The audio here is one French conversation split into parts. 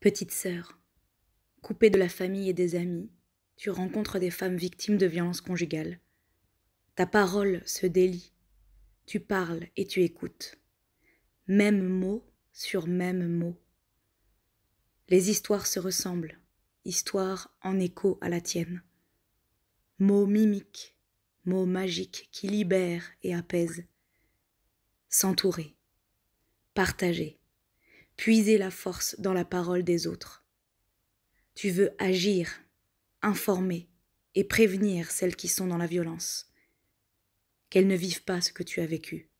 Petite sœur, coupée de la famille et des amis, tu rencontres des femmes victimes de violences conjugales. Ta parole se délie. Tu parles et tu écoutes. Même mot sur même mot. Les histoires se ressemblent, histoires en écho à la tienne. Mots mimiques, mots magiques qui libèrent et apaisent. S'entourer, partager, puiser la force dans la parole des autres. Tu veux agir, informer et prévenir celles qui sont dans la violence, qu'elles ne vivent pas ce que tu as vécu.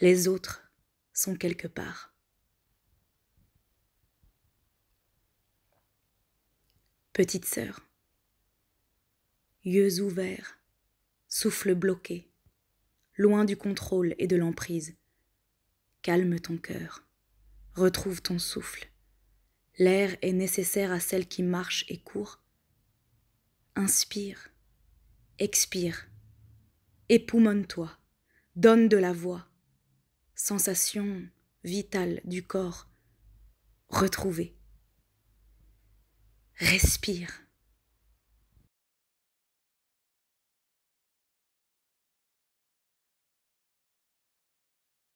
Les autres sont quelque part. Petite sœur, yeux ouverts, souffle bloqué, loin du contrôle et de l'emprise, calme ton cœur. Retrouve ton souffle. L'air est nécessaire à celle qui marche et court. Inspire, expire, époumonne-toi, donne de la voix. Sensation vitale du corps. Retrouvée. Respire.